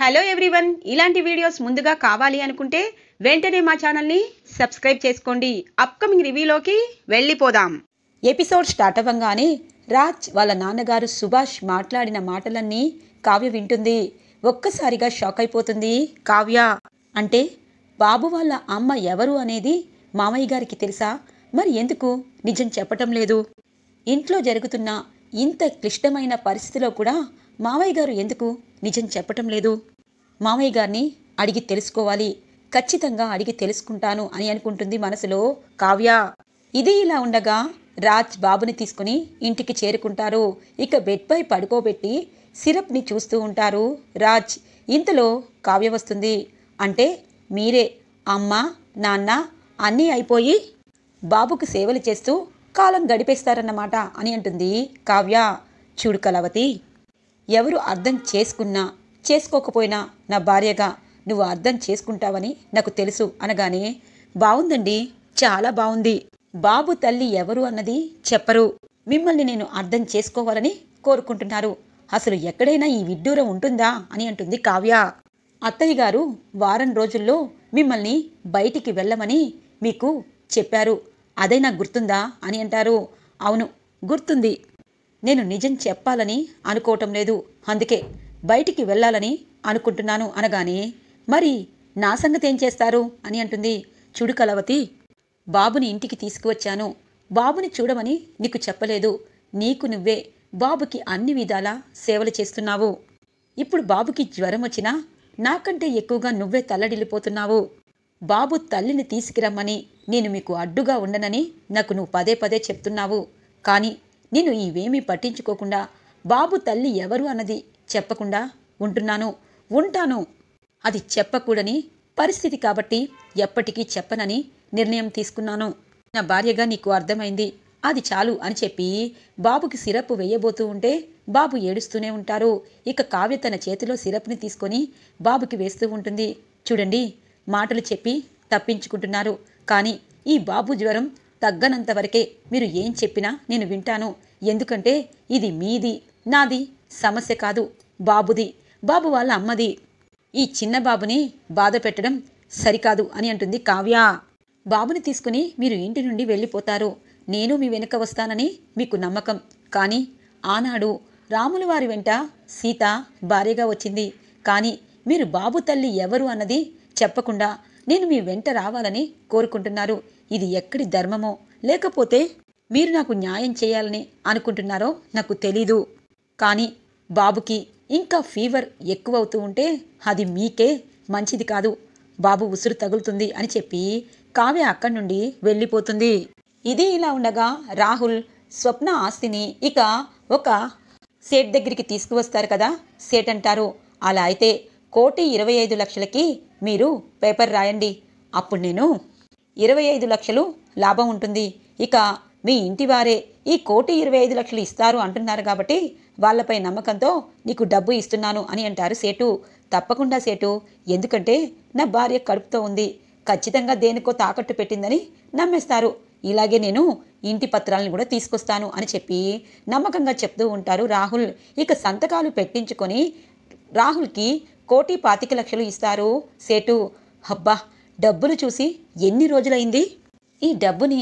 hello everyone ఇలాంటి videos ముందుగా కావాలి అనుకుంటే వెంటనే మా ఛానల్ని సబ్స్క్రైబ్ చేసుకోండి అప్కమింగ్ రివ్యూలోకి వెళ్ళిపోదాం ఎపిసోడ్ స్టార్ట్ అవ్వగానే రాజ్ వాళ్ళ నాన్నగారు సుభాష్ మాట్లాడిన మాటలన్నీ కావ్య వింటుంది ఒక్కసారిగా షాక్ అయిపోతుంది కావ్య అంటే బాబు వాళ్ళ అమ్మ ఎవరు అనేది మామయ్య గారికి తెలుసా మరి ఎందుకు నిజం చెప్పటం లేదు ఇంట్లో జరుగుతున్న ఇంత క్లిష్టమైన పరిస్థితిలో కూడా మావయ్య గారు ఎందుకు నిజం చెప్పటం లేదు మావయ్య గారిని అడిగి తెలుసుకోవాలి ఖచ్చితంగా అడిగి తెలుసుకుంటాను అని అనుకుంటుంది మనసులో కావ్య ఇది ఇలా ఉండగా రాజ్ బాబుని తీసుకుని ఇంటికి చేరుకుంటారు ఇక బెడ్పై పడుకోబెట్టి సిరప్ని చూస్తూ ఉంటారు రాజ్ ఇంతలో కావ్య వస్తుంది అంటే మీరే అమ్మ నాన్న అన్నీ అయిపోయి బాబుకు సేవలు చేస్తూ కాలం గడిపేస్తారన్నమాట అని అంటుంది కావ్య చూడు కలవతి ఎవరు అర్థం చేసుకున్నా చేసుకోకపోయినా నా భార్యగా నువ్వు అర్థం చేసుకుంటావని నాకు తెలుసు అనగానే బాగుందండి చాలా బావుంది బాబు తల్లి ఎవరు అన్నది చెప్పరు మిమ్మల్ని నేను అర్థం చేసుకోవాలని కోరుకుంటున్నారు అసలు ఎక్కడైనా ఈ విడ్డూరం ఉంటుందా అని అంటుంది కావ్య అత్తయ్య గారు వారం రోజుల్లో మిమ్మల్ని బయటికి వెళ్ళమని మీకు చెప్పారు అదే నాకు గుర్తుందా అని అంటారు అవును గుర్తుంది నేను నిజం చెప్పాలని అనుకోవటం లేదు అందుకే బయటికి వెళ్ళాలని అనుకుంటున్నాను అనగానే మరి నా సంగతి ఏం చేస్తారు అని అంటుంది చూడు కలవతి బాబుని ఇంటికి తీసుకువచ్చాను బాబుని చూడమని నీకు చెప్పలేదు నీకు నువ్వే బాబుకి అన్ని విధాలా సేవలు చేస్తున్నావు ఇప్పుడు బాబుకి జ్వరం వచ్చినా నాకంటే ఎక్కువగా నువ్వే తల్లడిల్లిపోతున్నావు బాబు తల్లిని తీసుకురమ్మని నేను మీకు అడ్డుగా ఉండనని నాకు నువ్వు పదే పదే చెప్తున్నావు కానీ నేను ఇవేమీ పట్టించుకోకుండా బాబు తల్లి ఎవరు అన్నది చెప్పకుండా ఉంటున్నాను ఉంటాను అది చెప్పకూడని పరిస్థితి కాబట్టి ఎప్పటికీ చెప్పనని నిర్ణయం తీసుకున్నాను నా భార్యగా నీకు అర్థమైంది అది చాలు అని చెప్పి బాబుకి సిరప్ వేయబోతూ ఉంటే బాబు ఏడుస్తూనే ఉంటారు ఇక కావ్య తన చేతిలో సిరప్ని తీసుకొని బాబుకి వేస్తూ ఉంటుంది చూడండి మాటలు చెప్పి తప్పించుకుంటున్నారు కానీ ఈ బాబు జ్వరం తగ్గనంత వరకే మీరు ఏం చెప్పినా నేను వింటాను ఎందుకంటే ఇది మీది నాది సమస్య కాదు బాబుది బాబు వాళ్ళ అమ్మది ఈ చిన్న బాబుని బాధ పెట్టడం సరికాదు అని అంటుంది కావ్య బాబుని తీసుకుని మీరు ఇంటి నుండి వెళ్ళిపోతారు నేను మీ వెనుక వస్తానని మీకు నమ్మకం కానీ ఆనాడు రాముల వారి వెంట సీత భార్యగా వచ్చింది కానీ మీరు బాబు తల్లి ఎవరు అన్నది చెప్పకుండా నేను మీ వెంట రావాలని కోరుకుంటున్నారు ఇది ఎక్కడి ధర్మమో లేకపోతే మీరు నాకు న్యాయం చేయాలని అనుకుంటున్నారో నాకు తెలీదు కానీ బాబుకి ఇంకా ఫీవర్ ఎక్కువవుతూ ఉంటే అది మీకే మంచిది కాదు బాబు ఉసురు తగులుతుంది అని చెప్పి కావ్య అక్కడి నుండి వెళ్ళిపోతుంది ఇది ఇలా ఉండగా రాహుల్ స్వప్న ఆస్తిని ఇక ఒక సేట్ దగ్గరికి తీసుకువస్తారు కదా సేట్ అంటారు అలా అయితే కోటి ఇరవై ఐదు లక్షలకి మీరు పేపర్ రాయండి అప్పుడు నేను ఇరవై ఐదు లక్షలు లాభం ఉంటుంది ఇక మీ ఇంటివారే ఈ కోటి ఇరవై ఐదు లక్షలు ఇస్తారు అంటున్నారు కాబట్టి వాళ్ళపై నమ్మకంతో నీకు డబ్బు ఇస్తున్నాను అని అంటారు సేటు తప్పకుండా సేటు ఎందుకంటే నా భార్య కడుపుతో ఉంది ఖచ్చితంగా దేనికో తాకట్టు పెట్టిందని నమ్మేస్తారు ఇలాగే నేను ఇంటి పత్రాలను కూడా తీసుకొస్తాను అని చెప్పి నమ్మకంగా చెప్తూ ఉంటారు రాహుల్ ఇక సంతకాలు పెట్టించుకొని రాహుల్కి కోటి పాతిక లక్షలు ఇస్తారు సేటు హబ్బా డబ్బులు చూసి ఎన్ని రోజులైంది ఈ డబ్బుని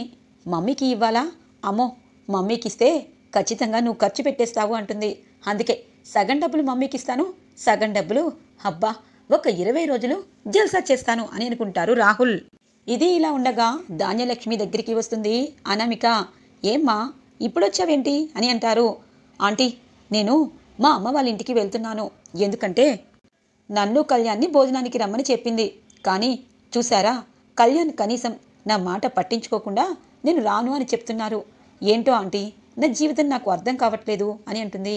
మమ్మీకి ఇవ్వాలా అమ్మో మమ్మీకి ఇస్తే ఖచ్చితంగా నువ్వు ఖర్చు పెట్టేస్తావు అంటుంది అందుకే సగం డబ్బులు మమ్మీకి ఇస్తాను సగం డబ్బులు అబ్బా ఒక ఇరవై రోజులు జల్సా చేస్తాను అని అనుకుంటారు రాహుల్ ఇది ఇలా ఉండగా ధాన్యలక్ష్మి దగ్గరికి వస్తుంది అనామిక ఏమ్మా ఇప్పుడొచ్చావేంటి అని అంటారు ఆంటీ నేను మా అమ్మ వాళ్ళ ఇంటికి వెళ్తున్నాను ఎందుకంటే నన్ను కళ్యాణ్ని భోజనానికి రమ్మని చెప్పింది కానీ చూసారా కళ్యాణ్ కనీసం నా మాట పట్టించుకోకుండా నేను రాను అని చెప్తున్నారు ఏంటో ఆంటీ నా జీవితం నాకు అర్థం కావట్లేదు అని అంటుంది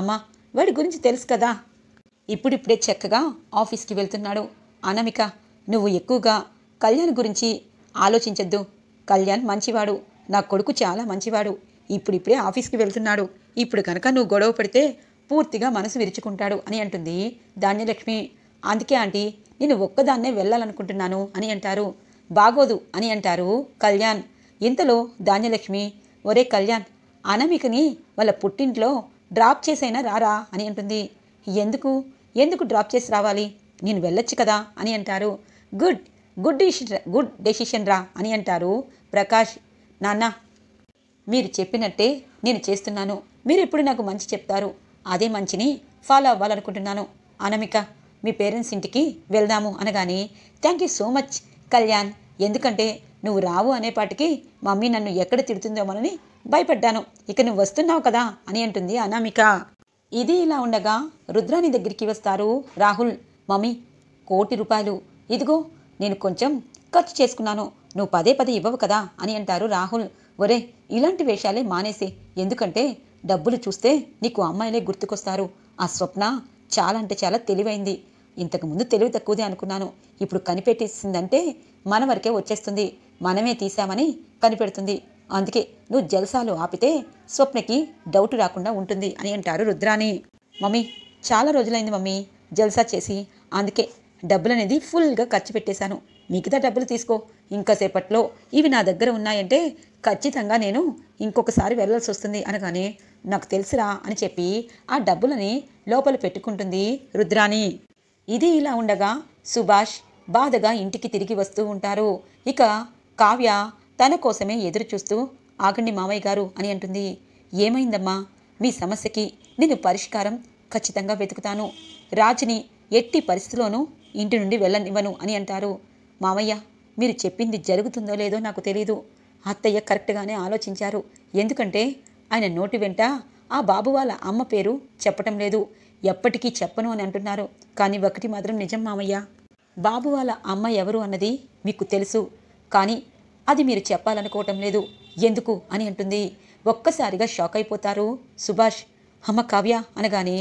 అమ్మా వాడి గురించి తెలుసు కదా ఇప్పుడిప్పుడే చక్కగా ఆఫీస్కి వెళ్తున్నాడు అనమిక నువ్వు ఎక్కువగా కళ్యాణ్ గురించి ఆలోచించద్దు కళ్యాణ్ మంచివాడు నా కొడుకు చాలా మంచివాడు ఇప్పుడిప్పుడే ఆఫీస్కి వెళ్తున్నాడు ఇప్పుడు కనుక నువ్వు గొడవ పడితే పూర్తిగా మనసు విరుచుకుంటాడు అని అంటుంది ధాన్యలక్ష్మి అందుకే ఆంటీ నేను ఒక్కదాన్నే వెళ్ళాలనుకుంటున్నాను అని అంటారు బాగోదు అని అంటారు కళ్యాణ్ ఇంతలో ధాన్యలక్ష్మి ఒరే కళ్యాణ్ అనమికని వాళ్ళ పుట్టింట్లో డ్రాప్ చేసైనా రారా అని అంటుంది ఎందుకు ఎందుకు డ్రాప్ చేసి రావాలి నేను వెళ్ళొచ్చు కదా అని అంటారు good good decision good decision రా అని అంటారు ప్రకాష్ నాన్న మీరు చెప్పినట్టే నేను చేస్తున్నాను మీరు ఎప్పుడు నాకు మంచి చెప్తారు అదే మంచిని ఫాలో అవ్వాలనుకుంటున్నాను అనమిక మీ పేరెంట్స్ ఇంటికి వెళ్దాము అనగానే thank you so much Kalyan ఎందుకంటే నువ్వు రావు అనేపాటికి మమ్మీ నన్ను ఎక్కడ తిడుతుందోమోనని భయపడ్డాను ఇక నువ్వు వస్తున్నావు కదా అని అంటుంది అనామిక ఇది ఇలా ఉండగా రుద్రాని దగ్గరికి వస్తారు రాహుల్ మమ్మీ కోటి రూపాయలు ఇదిగో నేను కొంచెం ఖర్చు చేసుకున్నాను నువ్వు పదే పదే ఇవ్వవు కదా అని అంటారు రాహుల్ ఒరే ఇలాంటి వేషాలే మానేసి ఎందుకంటే డబ్బులు చూస్తే నీకు అమ్మాయిలే గుర్తుకొస్తారు ఆ స్వప్న చాలా అంటే చాలా తెలివైంది ఇంతకుముందు తెలివి తక్కువదే అనుకున్నాను ఇప్పుడు కనిపెట్టేసిందంటే మన వరకే వచ్చేస్తుంది మనమే తీసామని కనిపెడుతుంది అందుకే నువ్వు జలసాలు ఆపితే స్వప్నకి డౌట్ రాకుండా ఉంటుంది అని అంటారు రుద్రాని మమ్మీ చాలా రోజులైంది మమ్మీ జల్సా చేసి అందుకే డబ్బులు అనేది ఫుల్గా ఖర్చు పెట్టేశాను మిగతా డబ్బులు తీసుకో ఇంకాసేపట్లో ఇవి నా దగ్గర ఉన్నాయంటే ఖచ్చితంగా నేను ఇంకొకసారి వెళ్ళాల్సి వస్తుంది అనగానే నాకు తెలుసురా అని చెప్పి ఆ డబ్బులని లోపల పెట్టుకుంటుంది రుద్రాని ఇది ఇలా ఉండగా సుభాష్ బాధగా ఇంటికి తిరిగి వస్తూ ఉంటారు ఇక కావ్య తన కోసమే ఎదురు చూస్తూ ఆగండి మామయ్య గారు అని అంటుంది ఏమైందమ్మా మీ సమస్యకి నేను పరిష్కారం ఖచ్చితంగా వెతుకుతాను రాజుని ఎట్టి పరిస్థితిలోనూ ఇంటి నుండి వెళ్ళనివ్వను అని అంటారు మామయ్య మీరు చెప్పింది జరుగుతుందో లేదో నాకు తెలియదు అత్తయ్య కరెక్ట్గానే ఆలోచించారు ఎందుకంటే ఆయన నోటి వెంట ఆ బాబు వాళ్ళ అమ్మ పేరు చెప్పటం లేదు ఎప్పటికీ చెప్పను అని అంటున్నారు కానీ ఒకటి మాత్రం నిజం మామయ్య బాబు వాళ్ళ అమ్మ ఎవరు అన్నది మీకు తెలుసు కానీ అది మీరు చెప్పాలనుకోవటం లేదు ఎందుకు అని అంటుంది ఒక్కసారిగా షాక్ అయిపోతారు సుభాష్ అమ్మ కావ్య అనగానే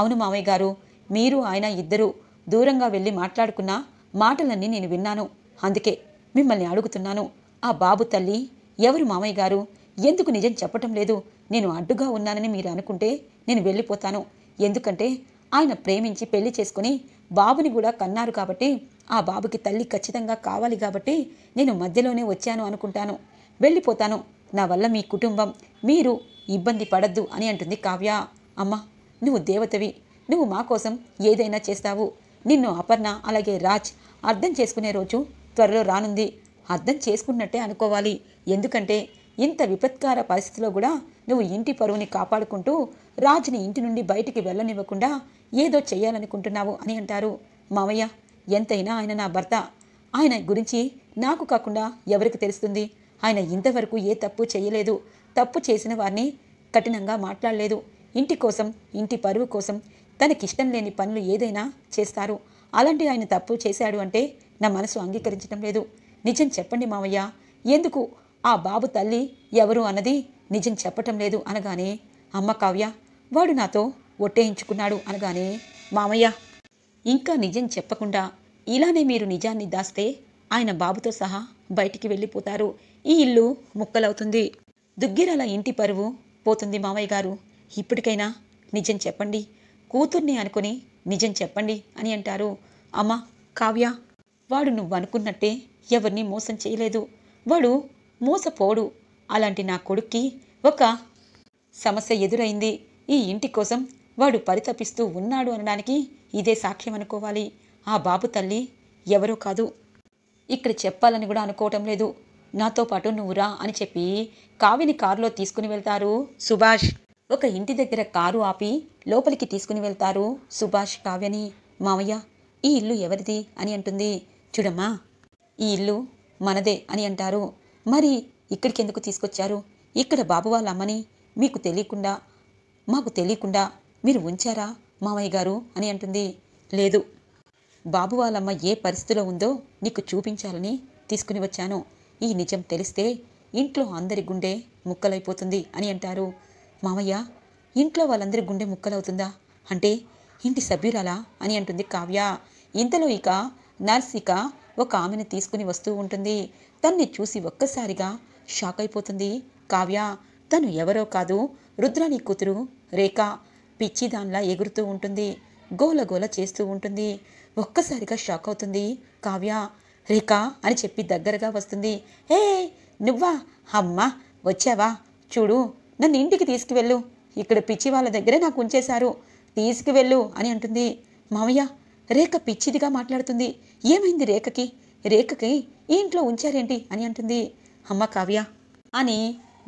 అవును మామయ్య గారు మీరు ఆయన ఇద్దరు దూరంగా వెళ్ళి మాట్లాడుకున్న మాటలన్నీ నేను విన్నాను అందుకే మిమ్మల్ని అడుగుతున్నాను ఆ బాబు తల్లి ఎవరు మామయ్య గారు ఎందుకు నిజం చెప్పటం లేదు నేను అడ్డుగా ఉన్నానని మీరు అనుకుంటే నేను వెళ్ళిపోతాను ఎందుకంటే ఆయన ప్రేమించి పెళ్లి చేసుకుని బాబుని కూడా కన్నారు కాబట్టి ఆ బాబుకి తల్లి ఖచ్చితంగా కావాలి కాబట్టి నేను మధ్యలోనే వచ్చాను అనుకుంటాను వెళ్ళిపోతాను నా వల్ల మీ కుటుంబం మీరు ఇబ్బంది పడద్దు అని అంటుంది కావ్య అమ్మ నువ్వు దేవతవి నువ్వు మా కోసం ఏదైనా చేస్తావు నిన్ను అపర్ణ అలాగే రాజ్ అర్థం చేసుకునే రోజు త్వరలో రానుంది అర్థం చేసుకున్నట్టే అనుకోవాలి ఎందుకంటే ఇంత విపత్కార పరిస్థితిలో కూడా నువ్వు ఇంటి పరువుని కాపాడుకుంటూ రాజుని ఇంటి నుండి బయటికి వెళ్ళనివ్వకుండా ఏదో చేయాలనుకుంటున్నావు అని అంటారు మావయ్య ఎంతైనా ఆయన నా భర్త ఆయన గురించి నాకు కాకుండా ఎవరికి తెలుస్తుంది ఆయన ఇంతవరకు ఏ తప్పు చేయలేదు తప్పు చేసిన వారిని కఠినంగా మాట్లాడలేదు ఇంటి కోసం ఇంటి పరువు కోసం తనకిష్టం లేని పనులు ఏదైనా చేస్తారు అలాంటి ఆయన తప్పు చేశాడు అంటే నా మనసు అంగీకరించడం లేదు నిజం చెప్పండి మావయ్య ఎందుకు ఆ బాబు తల్లి ఎవరు అన్నది నిజం చెప్పటం లేదు అనగానే అమ్మ కావ్య వాడు నాతో ఒట్టేయించుకున్నాడు అనగానే మామయ్య ఇంకా నిజం చెప్పకుండా ఇలానే మీరు నిజాన్ని దాస్తే ఆయన బాబుతో సహా బయటికి వెళ్ళిపోతారు ఈ ఇల్లు ముక్కలవుతుంది దుగ్గిరాల ఇంటి పరువు పోతుంది మామయ్య గారు ఇప్పటికైనా నిజం చెప్పండి కూతుర్ని అనుకుని నిజం చెప్పండి అని అంటారు అమ్మ కావ్య వాడు నువ్వు అనుకున్నట్టే ఎవరిని మోసం చేయలేదు వాడు మోసపోడు అలాంటి నా కొడుక్కి ఒక సమస్య ఎదురైంది ఈ ఇంటి కోసం వాడు పరితపిస్తూ ఉన్నాడు అనడానికి ఇదే సాక్ష్యం అనుకోవాలి ఆ బాబు తల్లి ఎవరో కాదు ఇక్కడ చెప్పాలని కూడా అనుకోవటం లేదు నాతో పాటు నువ్వు రా అని చెప్పి కావిని కారులో తీసుకుని వెళ్తారు సుభాష్ ఒక ఇంటి దగ్గర కారు ఆపి లోపలికి తీసుకుని వెళ్తారు సుభాష్ కావ్యని మావయ్య ఈ ఇల్లు ఎవరిది అని అంటుంది చూడమ్మా ఈ ఇల్లు మనదే అని అంటారు మరి ఇక్కడికి ఎందుకు తీసుకొచ్చారు ఇక్కడ బాబు వాళ్ళ అమ్మని మీకు తెలియకుండా మాకు తెలియకుండా మీరు ఉంచారా మామయ్య గారు అని అంటుంది లేదు బాబు వాళ్ళమ్మ ఏ పరిస్థితిలో ఉందో నీకు చూపించాలని తీసుకుని వచ్చాను ఈ నిజం తెలిస్తే ఇంట్లో అందరి గుండె ముక్కలైపోతుంది అని అంటారు మామయ్య ఇంట్లో వాళ్ళందరి గుండె ముక్కలవుతుందా అంటే ఇంటి సభ్యురాలా అని అంటుంది కావ్య ఇంతలో ఇక నర్సిక ఒక ఆమెను తీసుకుని వస్తూ ఉంటుంది తన్ని చూసి ఒక్కసారిగా షాక్ అయిపోతుంది కావ్య తను ఎవరో కాదు రుద్రాని కూతురు రేఖ పిచ్చిదాన్లా ఎగురుతూ ఉంటుంది గోలగోల చేస్తూ ఉంటుంది ఒక్కసారిగా షాక్ అవుతుంది కావ్య రేఖ అని చెప్పి దగ్గరగా వస్తుంది ఏ నువ్వా అమ్మా వచ్చావా చూడు నన్ను ఇంటికి తీసుకువెళ్ళు ఇక్కడ పిచ్చి వాళ్ళ దగ్గరే నాకు ఉంచేశారు తీసుకువెళ్ళు అని అంటుంది మామయ్య రేఖ పిచ్చిదిగా మాట్లాడుతుంది ఏమైంది రేఖకి రేఖకి ఈ ఇంట్లో ఉంచారేంటి అని అంటుంది అమ్మ కావ్య అని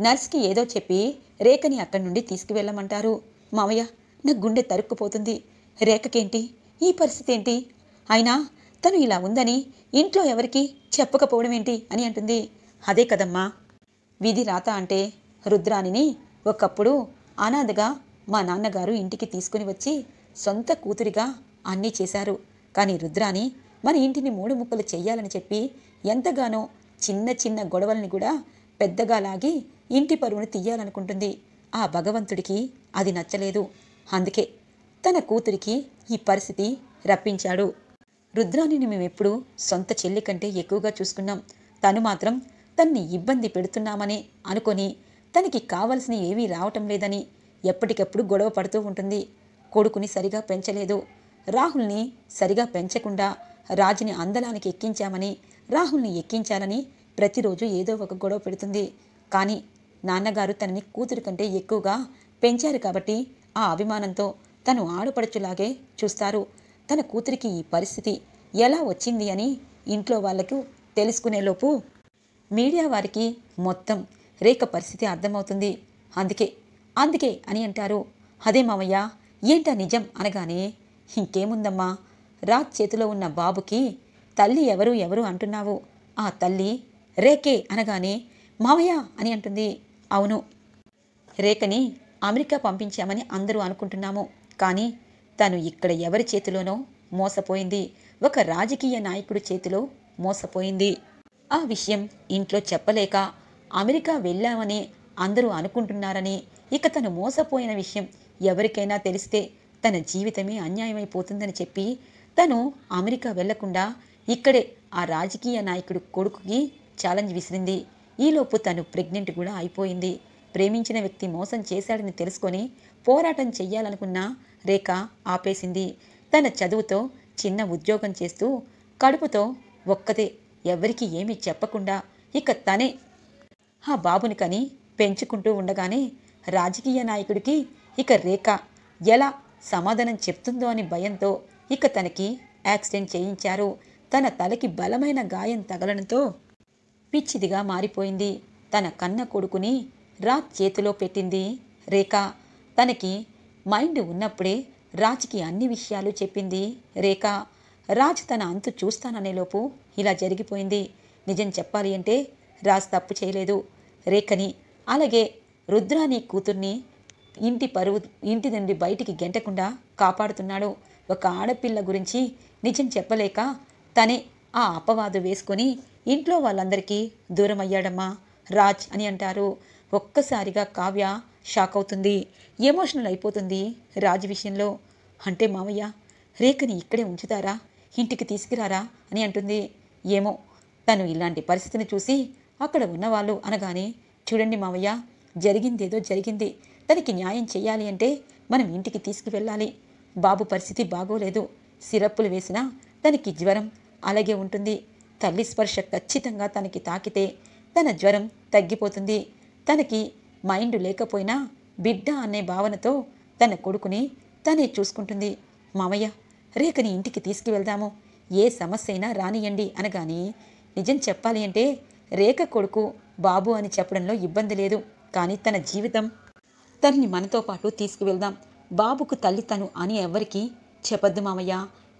నర్స్కి ఏదో చెప్పి రేఖని అక్కడి నుండి తీసుకువెళ్ళమంటారు మావయ్య నా గుండె తరుక్కుపోతుంది రేఖకేంటి ఈ పరిస్థితి ఏంటి అయినా తను ఇలా ఉందని ఇంట్లో ఎవరికి చెప్పకపోవడం ఏంటి అని అంటుంది అదే కదమ్మా విధి రాత అంటే రుద్రాణిని ఒకప్పుడు అనాథగా మా నాన్నగారు ఇంటికి తీసుకుని వచ్చి సొంత కూతురిగా అన్నీ చేశారు కానీ రుద్రాని మన ఇంటిని మూడు ముక్కలు చెయ్యాలని చెప్పి ఎంతగానో చిన్న చిన్న గొడవల్ని కూడా పెద్దగా లాగి ఇంటి పరువును తీయాలనుకుంటుంది ఆ భగవంతుడికి అది నచ్చలేదు అందుకే తన కూతురికి ఈ పరిస్థితి రప్పించాడు రుద్రాణిని మేమెప్పుడు సొంత చెల్లి కంటే ఎక్కువగా చూసుకున్నాం తను మాత్రం తన్ని ఇబ్బంది పెడుతున్నామని అనుకొని తనకి కావలసిన ఏవీ రావటం లేదని ఎప్పటికప్పుడు గొడవ పడుతూ ఉంటుంది కొడుకుని సరిగా పెంచలేదు రాహుల్ని సరిగా పెంచకుండా రాజుని అందలానికి ఎక్కించామని రాహుల్ని ఎక్కించాలని ప్రతిరోజు ఏదో ఒక గొడవ పెడుతుంది కానీ నాన్నగారు తనని కూతురు కంటే ఎక్కువగా పెంచారు కాబట్టి ఆ అభిమానంతో తను ఆడుపడుచులాగే చూస్తారు తన కూతురికి ఈ పరిస్థితి ఎలా వచ్చింది అని ఇంట్లో వాళ్లకు తెలుసుకునేలోపు మీడియా వారికి మొత్తం రేఖ పరిస్థితి అర్థమవుతుంది అందుకే అందుకే అని అంటారు అదే మామయ్య ఏంటా నిజం అనగానే ఇంకేముందమ్మా రాత్ చేతిలో ఉన్న బాబుకి తల్లి ఎవరు ఎవరు అంటున్నావు ఆ తల్లి రేకే అనగానే మావయ్య అని అంటుంది అవును రేఖని అమెరికా పంపించామని అందరూ అనుకుంటున్నాము కానీ తను ఇక్కడ ఎవరి చేతిలోనో మోసపోయింది ఒక రాజకీయ నాయకుడి చేతిలో మోసపోయింది ఆ విషయం ఇంట్లో చెప్పలేక అమెరికా వెళ్ళామని అందరూ అనుకుంటున్నారని ఇక తను మోసపోయిన విషయం ఎవరికైనా తెలిస్తే తన జీవితమే అన్యాయమైపోతుందని చెప్పి తను అమెరికా వెళ్లకుండా ఇక్కడే ఆ రాజకీయ నాయకుడి కొడుకుకి ఛాలెంజ్ విసిరింది ఈలోపు తను ప్రెగ్నెంట్ కూడా అయిపోయింది ప్రేమించిన వ్యక్తి మోసం చేశాడని తెలుసుకొని పోరాటం చెయ్యాలనుకున్న రేఖ ఆపేసింది తన చదువుతో చిన్న ఉద్యోగం చేస్తూ కడుపుతో ఒక్కదే ఎవరికి ఏమీ చెప్పకుండా ఇక తనే ఆ బాబుని కని పెంచుకుంటూ ఉండగానే రాజకీయ నాయకుడికి ఇక రేఖ ఎలా సమాధానం చెప్తుందో అని భయంతో ఇక తనకి యాక్సిడెంట్ చేయించారు తన తలకి బలమైన గాయం తగలడంతో పిచ్చిదిగా మారిపోయింది తన కన్న కొడుకుని రాజ్ చేతిలో పెట్టింది రేఖ తనకి మైండ్ ఉన్నప్పుడే రాజ్కి అన్ని విషయాలు చెప్పింది రేఖ రాజ్ తన అంతు చూస్తాననేలోపు ఇలా జరిగిపోయింది నిజం చెప్పాలి అంటే రాజ్ తప్పు చేయలేదు రేఖని అలాగే రుద్రాని కూతుర్ని ఇంటి పరువు ఇంటి నుండి బయటికి గెంటకుండా కాపాడుతున్నాడు ఒక ఆడపిల్ల గురించి నిజం చెప్పలేక తనే ఆ అపవాదు వేసుకొని ఇంట్లో వాళ్ళందరికీ దూరం అయ్యాడమ్మా రాజ్ అని అంటారు ఒక్కసారిగా కావ్య షాక్ అవుతుంది ఎమోషనల్ అయిపోతుంది రాజ్ విషయంలో అంటే మామయ్య రేఖని ఇక్కడే ఉంచుతారా ఇంటికి తీసుకురారా అని అంటుంది ఏమో తను ఇలాంటి పరిస్థితిని చూసి అక్కడ ఉన్నవాళ్ళు అనగానే చూడండి మామయ్య జరిగిందేదో జరిగింది తనకి న్యాయం చేయాలి అంటే మనం ఇంటికి తీసుకువెళ్ళాలి బాబు పరిస్థితి బాగోలేదు సిరప్పులు వేసినా తనకి జ్వరం అలాగే ఉంటుంది తల్లి స్పర్శ ఖచ్చితంగా తనకి తాకితే తన జ్వరం తగ్గిపోతుంది తనకి మైండ్ లేకపోయినా బిడ్డ అనే భావనతో తన కొడుకుని తనే చూసుకుంటుంది మామయ్య రేఖని ఇంటికి తీసుకువెళ్దాము ఏ సమస్య అయినా రానియండి అనగాని నిజం చెప్పాలి అంటే రేఖ కొడుకు బాబు అని చెప్పడంలో ఇబ్బంది లేదు కానీ తన జీవితం తన్ని మనతో పాటు తీసుకువెళ్దాం బాబుకు తల్లి తను అని ఎవరికీ చెప్పద్దు మామయ్య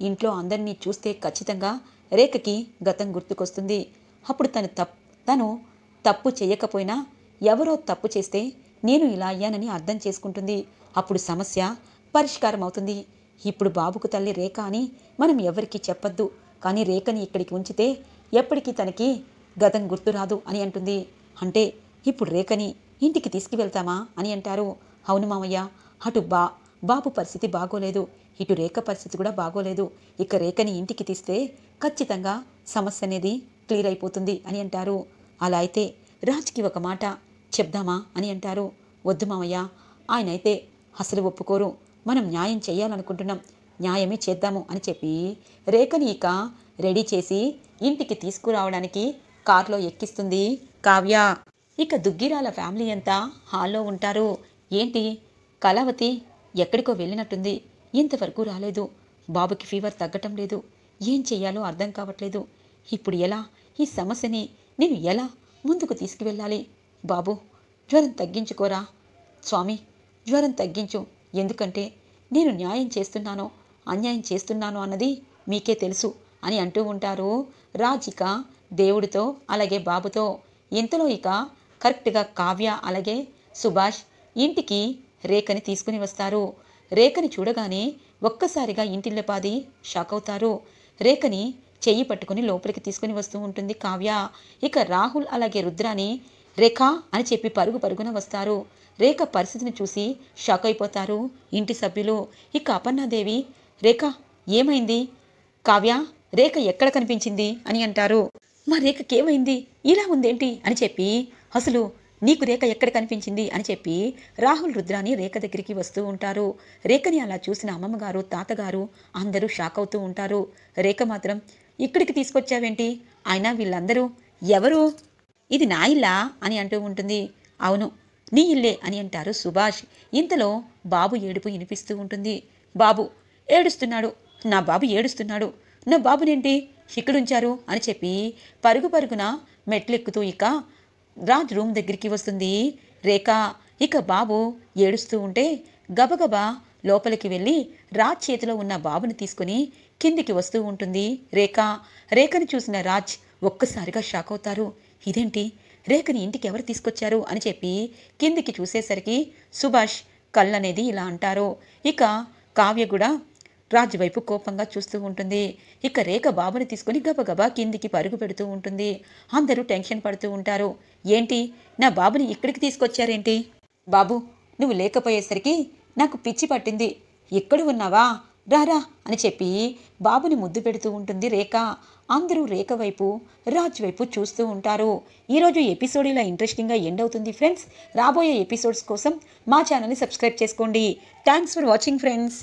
ఇంట్లో అందరినీ చూస్తే ఖచ్చితంగా రేఖకి గతం గుర్తుకొస్తుంది అప్పుడు తను తప్ తను తప్పు చేయకపోయినా ఎవరో తప్పు చేస్తే నేను ఇలా అయ్యానని అర్థం చేసుకుంటుంది అప్పుడు సమస్య పరిష్కారం అవుతుంది ఇప్పుడు బాబుకు తల్లి రేఖ అని మనం ఎవరికీ చెప్పొద్దు కానీ రేఖని ఇక్కడికి ఉంచితే ఎప్పటికీ తనకి గతం గుర్తురాదు అని అంటుంది అంటే ఇప్పుడు రేఖని ఇంటికి తీసుకువెళ్తామా అని అంటారు అవును మామయ్య అటు బా బాబు పరిస్థితి బాగోలేదు ఇటు రేఖ పరిస్థితి కూడా బాగోలేదు ఇక రేఖని ఇంటికి తీస్తే ఖచ్చితంగా సమస్య అనేది క్లియర్ అయిపోతుంది అని అంటారు అలా అయితే రాజ్కి ఒక మాట చెప్దామా అని అంటారు వద్దు మామయ్య ఆయన అయితే అసలు ఒప్పుకోరు మనం న్యాయం చేయాలనుకుంటున్నాం న్యాయమే చేద్దాము అని చెప్పి రేఖని ఇక రెడీ చేసి ఇంటికి తీసుకురావడానికి కారులో ఎక్కిస్తుంది కావ్య ఇక దుగ్గిరాల ఫ్యామిలీ అంతా హాల్లో ఉంటారు ఏంటి కళావతి ఎక్కడికో వెళ్ళినట్టుంది ఇంతవరకు రాలేదు బాబుకి ఫీవర్ తగ్గటం లేదు ఏం చేయాలో అర్థం కావట్లేదు ఇప్పుడు ఎలా ఈ సమస్యని నేను ఎలా ముందుకు తీసుకువెళ్ళాలి బాబు జ్వరం తగ్గించుకోరా స్వామి జ్వరం తగ్గించు ఎందుకంటే నేను న్యాయం చేస్తున్నానో అన్యాయం చేస్తున్నానో అన్నది మీకే తెలుసు అని అంటూ ఉంటారు రాజిక దేవుడితో అలాగే బాబుతో ఇంతలో ఇక కరెక్ట్గా కావ్య అలాగే సుభాష్ ఇంటికి రేఖని తీసుకుని వస్తారు రేఖని చూడగానే ఒక్కసారిగా ఇంటిల్లపాది షాక్ అవుతారు రేఖని చెయ్యి పట్టుకుని లోపలికి తీసుకుని వస్తూ ఉంటుంది కావ్య ఇక రాహుల్ అలాగే రుద్రాని రేఖ అని చెప్పి పరుగు పరుగున వస్తారు రేఖ పరిస్థితిని చూసి షాక్ అయిపోతారు ఇంటి సభ్యులు ఇక అపర్ణాదేవి రేఖ ఏమైంది కావ్య రేఖ ఎక్కడ కనిపించింది అని అంటారు మా రేఖకేమైంది ఇలా ఉందేంటి అని చెప్పి అసలు నీకు రేఖ ఎక్కడ కనిపించింది అని చెప్పి రాహుల్ రుద్రాని రేఖ దగ్గరికి వస్తూ ఉంటారు రేఖని అలా చూసిన అమ్మమ్మగారు తాతగారు అందరూ షాక్ అవుతూ ఉంటారు రేఖ మాత్రం ఇక్కడికి తీసుకొచ్చావేంటి అయినా వీళ్ళందరూ ఎవరు ఇది నా ఇల్లా అని అంటూ ఉంటుంది అవును నీ ఇల్లే అని అంటారు సుభాష్ ఇంతలో బాబు ఏడుపు వినిపిస్తూ ఉంటుంది బాబు ఏడుస్తున్నాడు నా బాబు ఏడుస్తున్నాడు నా బాబునేంటి ఇక్కడుంచారు అని చెప్పి పరుగు పరుగున మెట్లెక్కుతూ ఇక రాజ్ రూమ్ దగ్గరికి వస్తుంది రేఖ ఇక బాబు ఏడుస్తూ ఉంటే గబగబా లోపలికి వెళ్ళి రాజ్ చేతిలో ఉన్న బాబుని తీసుకుని కిందికి వస్తూ ఉంటుంది రేఖ రేఖని చూసిన రాజ్ ఒక్కసారిగా షాక్ అవుతారు ఇదేంటి రేఖని ఇంటికి ఎవరు తీసుకొచ్చారు అని చెప్పి కిందికి చూసేసరికి సుభాష్ కళ్ళనేది ఇలా అంటారు ఇక కావ్య కూడా రాజు వైపు కోపంగా చూస్తూ ఉంటుంది ఇక రేఖ బాబుని తీసుకుని గబగబా కిందికి పరుగు పెడుతూ ఉంటుంది అందరూ టెన్షన్ పడుతూ ఉంటారు ఏంటి నా బాబుని ఇక్కడికి తీసుకొచ్చారేంటి బాబు నువ్వు లేకపోయేసరికి నాకు పిచ్చి పట్టింది ఎక్కడ ఉన్నావా రారా అని చెప్పి బాబుని ముద్దు పెడుతూ ఉంటుంది రేఖ అందరూ రేఖ వైపు రాజ్ వైపు చూస్తూ ఉంటారు ఈరోజు ఎపిసోడ్ ఇలా ఇంట్రెస్టింగ్గా ఎండ్ అవుతుంది ఫ్రెండ్స్ రాబోయే ఎపిసోడ్స్ కోసం మా ఛానల్ని సబ్స్క్రైబ్ చేసుకోండి థ్యాంక్స్ ఫర్ వాచింగ్ ఫ్రెండ్స్